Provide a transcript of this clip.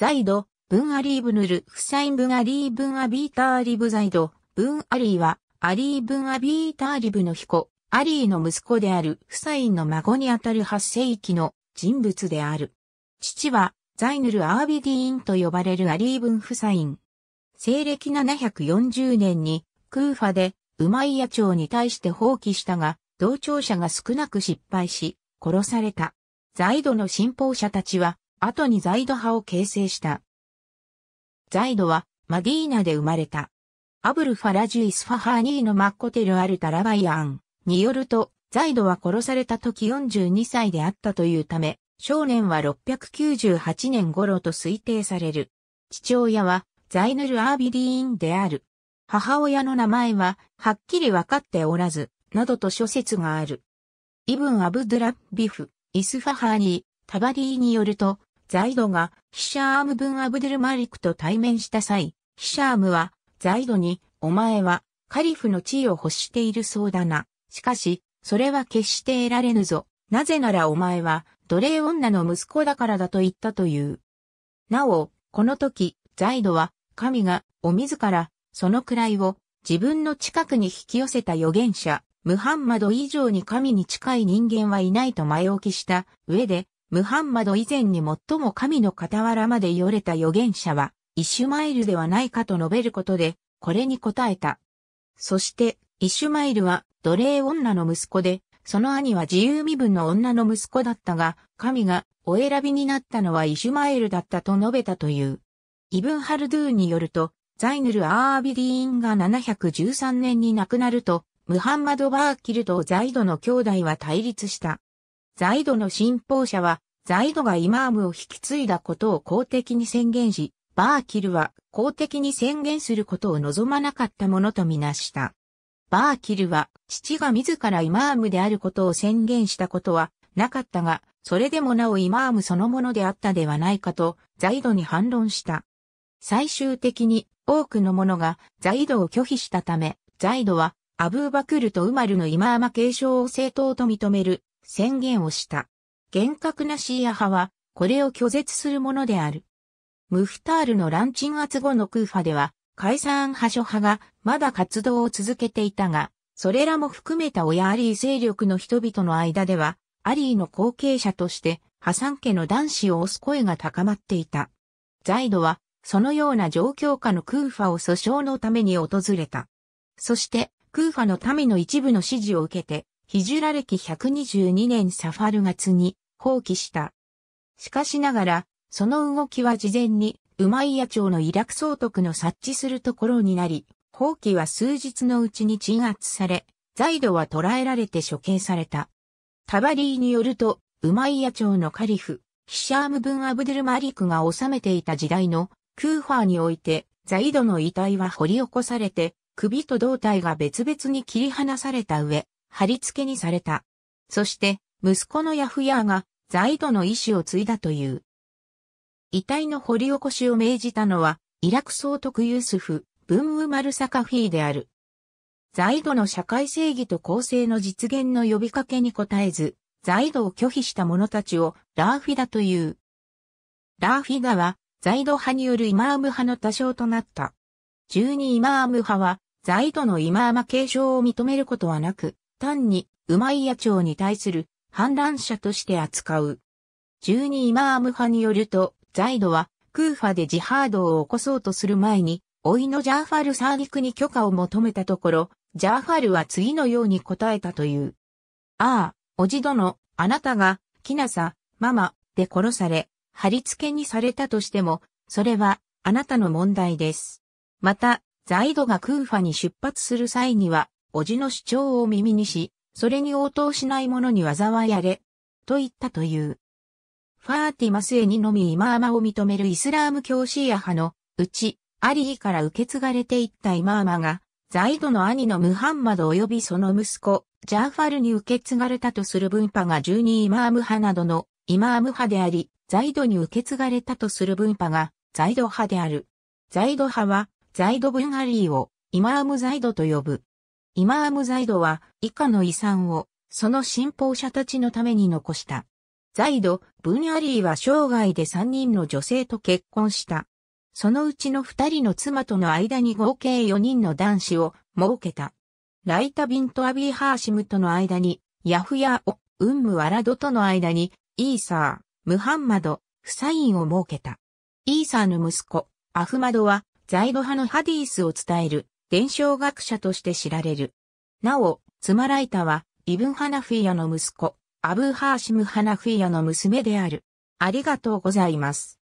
ザイド、ブンアリーブヌル、フサインブンアリーブンアビーターリブザイド、ブンアリーは、アリーブンアビーターリブの彦、アリーの息子であるフサインの孫にあたる8世紀の人物である。父は、ザイヌル・アービディーンと呼ばれるアリーブン・フサイン。西暦740年に、クーファで、ウマイヤ朝に対して放棄したが、同調者が少なく失敗し、殺された。ザイドの信奉者たちは、後にザイド派を形成した。ザイドはマディーナで生まれた。アブルファラジュイスファハーニーのマッコテルアルタラバイアンによると、ザイドは殺された時42歳であったというため、少年は698年頃と推定される。父親はザイヌル・アービディーンである。母親の名前ははっきりわかっておらず、などと諸説がある。イブン・アブドゥラ・ビフ、イスファハーニー、タバディーによると、ザイドがヒシャーム・ブン・アブデル・マリクと対面した際、ヒシャームはザイドに、お前はカリフの地位を欲しているそうだな。しかし、それは決して得られぬぞ。なぜならお前は奴隷女の息子だからだと言ったという。なお、この時、ザイドは神がお自らその位を自分の近くに引き寄せた預言者、ムハンマド以上に神に近い人間はいないと前置きした上で、ムハンマド以前に最も神の傍らまでよれた預言者は、イシュマイルではないかと述べることで、これに答えた。そして、イシュマイルは奴隷女の息子で、その兄は自由身分の女の息子だったが、神がお選びになったのはイシュマイルだったと述べたという。イブンハルドゥーによると、ザイヌル・アービディーンが713年に亡くなると、ムハンマド・バーキルとザイドの兄弟は対立した。ザイドの信奉者は、ザイドがイマームを引き継いだことを公的に宣言し、バーキルは公的に宣言することを望まなかったものとみなした。バーキルは父が自らイマームであることを宣言したことはなかったが、それでもなおイマームそのものであったではないかとザイドに反論した。最終的に多くの者がザイドを拒否したため、ザイドはアブーバクルとウマルのイマーマ継承を正当と認める宣言をした。厳格なシーア派は、これを拒絶するものである。ムフタールの乱鎮圧後のクーファでは、解散派諸派がまだ活動を続けていたが、それらも含めた親アリー勢力の人々の間では、アリーの後継者として、ハサン家の男子を押す声が高まっていた。ザイドは、そのような状況下のクーファを訴訟のために訪れた。そして、クーファの民の一部の支持を受けて、ヒジュラ歴122年サファル月に放棄した。しかしながら、その動きは事前に、ウマイヤ朝のイラク総督の察知するところになり、放棄は数日のうちに鎮圧され、イ度は捕らえられて処刑された。タバリーによると、ウマイヤ朝のカリフ、ヒシャーム・ブン・アブデル・マリクが治めていた時代のクーファーにおいて、ザイドの遺体は掘り起こされて、首と胴体が別々に切り離された上、貼り付けにされた。そして、息子のヤフヤーが、ザイドの意志を継いだという。遺体の掘り起こしを命じたのは、イラク総督ユースフ、ブンウマルサカフィーである。ザイドの社会正義と公正の実現の呼びかけに応えず、ザイドを拒否した者たちをラーフィダという。ラーフィダは、ザイド派によるイマーム派の多少となった。十二イマーム派は、ザイドのイマーマ継承を認めることはなく、単に、ウマイヤ朝に対する反乱者として扱う。12イマーム派によると、ザイドは、クーファでジハードを起こそうとする前に、老いのジャーファル・サーディクに許可を求めたところ、ジャーファルは次のように答えたという。ああ、おじ殿、あなたが、キナサ、ママ、で殺され、貼り付けにされたとしても、それは、あなたの問題です。また、ザイドがクーファに出発する際には、叔父の主張を耳にし、それに応答しない者に災いあれ、と言ったという。ファーティマスエにのみイマーマを認めるイスラーム教シーア派のうち、アリーから受け継がれていったイマーマが、ザイドの兄のムハンマド及びその息子、ジャーファルに受け継がれたとする分派が12イマーム派などのイマーム派であり、ザイドに受け継がれたとする分派がザイド派である。ザイド派は、ザイド・ブン・アリーをイマームザイドと呼ぶ。イマームザイドは以下の遺産をその信奉者たちのために残した。ザイド、ブンアリーは生涯で3人の女性と結婚した。そのうちの2人の妻との間に合計4人の男子を設けた。ライタビンとアビー・ハーシムとの間に、ヤフヤオ、ウンム・ワラドとの間に、イーサー、ムハンマド、フサインを設けた。イーサーの息子、アフマドは、ザイド派のハディースを伝える伝承学者として知られる。なお、ツマライタは、イブン・ハナフィヤの息子、アブーハーシム・ハナフィヤの娘である。ありがとうございます。